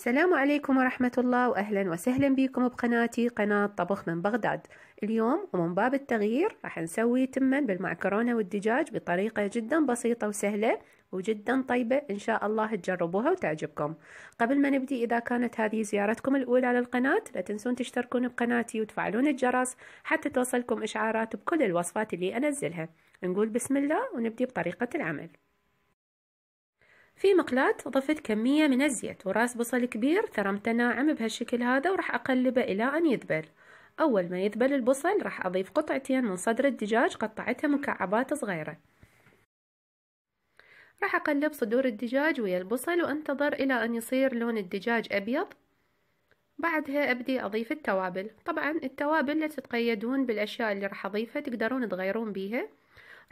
السلام عليكم ورحمة الله وأهلا وسهلا بكم بقناتي قناة طبخ من بغداد اليوم ومن باب التغيير راح نسوي تمن بالمعكرونة والدجاج بطريقة جدا بسيطة وسهلة وجدا طيبة إن شاء الله تجربوها وتعجبكم قبل ما نبدي إذا كانت هذه زيارتكم الأولى للقناة لا تنسون تشتركون بقناتي وتفعلون الجرس حتى توصلكم إشعارات بكل الوصفات اللي أنزلها نقول بسم الله ونبدي بطريقة العمل في مقلاة ضفت كمية من الزيت وراس بصل كبير ثرم ناعم بهالشكل هذا وراح أقلبه إلى أن يذبل أول ما يذبل البصل راح أضيف قطعتين من صدر الدجاج قطعتها مكعبات صغيرة راح أقلب صدور الدجاج ويا البصل وأنتظر إلى أن يصير لون الدجاج أبيض بعدها أبدي أضيف التوابل طبعا التوابل لا تتقيدون بالأشياء اللي راح أضيفها تقدرون تغيرون بيها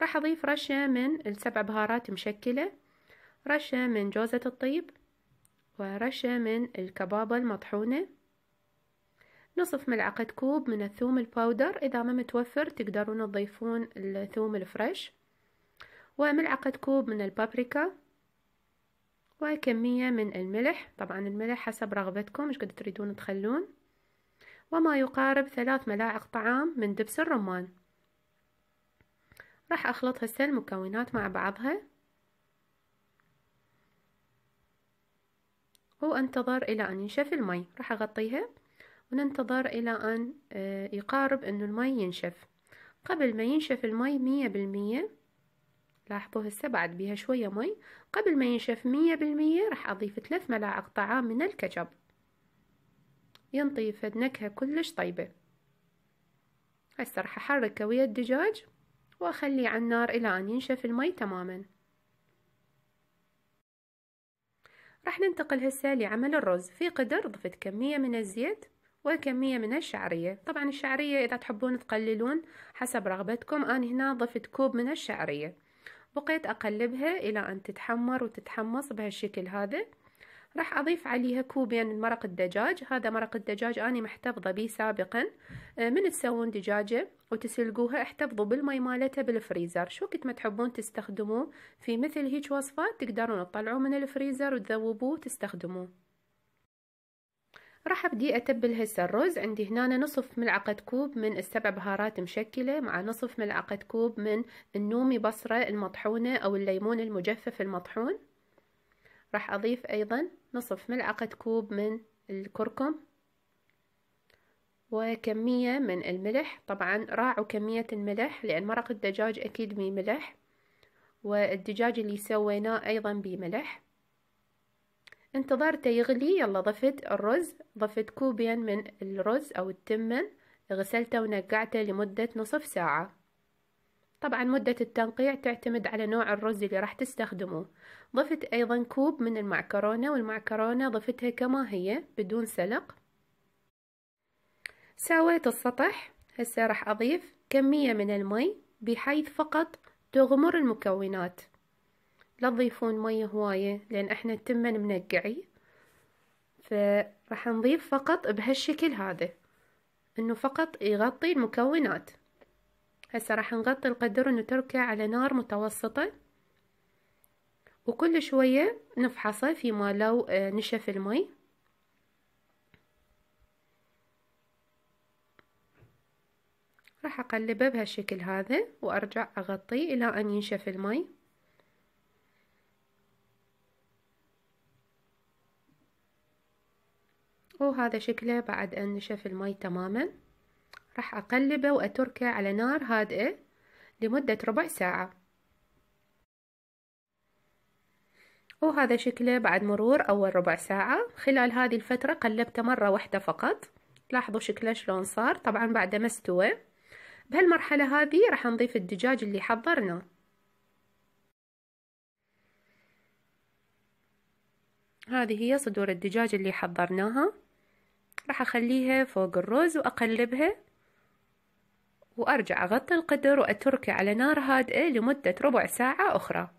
راح أضيف رشة من السبع بهارات مشكلة رشة من جوزة الطيب ورشة من الكبابة المطحونة نصف ملعقة كوب من الثوم الباودر إذا ما متوفر تقدرون تضيفون الثوم الفريش وملعقة كوب من البابريكا وكمية من الملح طبعا الملح حسب رغبتكم مش قد تريدون تخلون وما يقارب ثلاث ملاعق طعام من دبس الرمان راح أخلط هسه المكونات مع بعضها وانتظر إلى أن ينشف المي راح أغطيها وننتظر إلى أن آه، يقارب أنه المي ينشف قبل ما ينشف المي مية بالمية لاحظوا هسه بعد بيها شوية مي قبل ما ينشف مية بالمية راح أضيف ثلاث ملاعق طعام من الكجب ينطي فد نكهة كلش طيبة هسه راح أحركه ويا الدجاج وأخليه على النار إلى أن ينشف المي تماماً راح ننتقل هسه لعمل الرز في قدر ضفت كمية من الزيت وكمية من الشعرية طبعا الشعرية إذا تحبون تقللون حسب رغبتكم أنا هنا ضفت كوب من الشعرية بقيت أقلبها إلى أن تتحمر وتتحمص بهالشكل هذا راح أضيف عليها كوبين مرق الدجاج هذا مرق الدجاج أنا محتفظة به سابقا آه، من تسوون دجاجة وتسلقوها احتفظوا بالمي مالتها بالفريزر شو كنت ما تحبون تستخدموه في مثل هيج وصفات تقدرون تطلعوه من الفريزر وتذوبوه وتستخدموه راح ابدي اتبل هسه الرز عندي هنا نصف ملعقة كوب من السبع بهارات مشكلة مع نصف ملعقة كوب من النومي بصرة المطحونة او الليمون المجفف المطحون راح أضيف أيضا نصف ملعقة كوب من الكركم وكمية من الملح طبعا راعوا كمية الملح لأن مرق الدجاج أكيد بيه ملح والدجاج اللي سويناه أيضا بيه ملح انتظرته يغلي يلا ضفت الرز ضفت كوبين من الرز أو التمن غسلته ونقعته لمدة نصف ساعة طبعا مدة التنقيع تعتمد على نوع الرز اللي راح تستخدموه ضفت أيضا كوب من المعكرونة والمعكرونة ضفتها كما هي بدون سلق سويت السطح هسه راح أضيف كمية من المي بحيث فقط تغمر المكونات لا تضيفون مي هواية لأن احنا التمن منقعي فراح نضيف فقط بهالشكل هذا انه فقط يغطي المكونات هسه راح نغطي القدر ونتركه على نار متوسطة وكل شوية نفحصه فيما لو آه، نشف المي راح اقلبه بهالشكل هذا وارجع اغطيه الى ان ينشف المي وهذا شكله بعد ان نشف المي تماما راح أقلبه وأتركه على نار هادئة لمدة ربع ساعة وهذا شكله بعد مرور أول ربع ساعة خلال هذه الفترة قلبته مرة واحدة فقط لاحظوا شكله شلون صار طبعا بعد ما استوى بهالمرحلة هذه راح نضيف الدجاج اللي حضرناه هذه هي صدور الدجاج اللي حضرناها راح أخليها فوق الرز وأقلبها وأرجع أغطي القدر وأتركه على نار هادئة لمدة ربع ساعة أخرى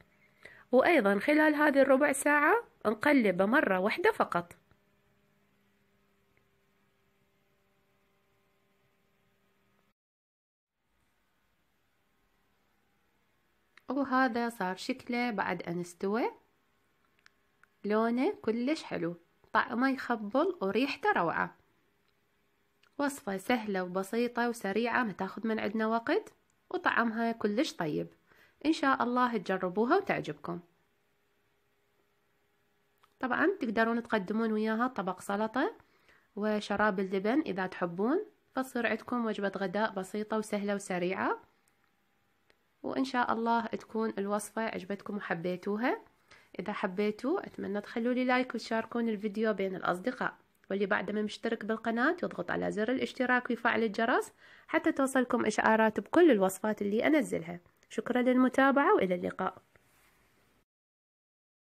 وأيضا خلال هذه الربع ساعة نقلبه مرة واحدة فقط وهذا صار شكله بعد أن استوى لونه كلش حلو طعمه يخبل وريحته روعة وصفة سهلة وبسيطة وسريعة ما تاخذ من عندنا وقت وطعمها كلش طيب إن شاء الله تجربوها وتعجبكم طبعا تقدرون تقدمون وياها طبق سلطة وشراب اللبن إذا تحبون فتصير عندكم وجبة غداء بسيطة وسهلة وسريعة وإن شاء الله تكون الوصفة عجبتكم وحبيتوها إذا حبيتوا أتمنى تخلوا لي لايك وتشاركون الفيديو بين الأصدقاء واللي بعد ما مشترك بالقناة يضغط على زر الاشتراك ويفعل الجرس حتى توصلكم إشعارات بكل الوصفات اللي أنزلها شكرا للمتابعة وإلى اللقاء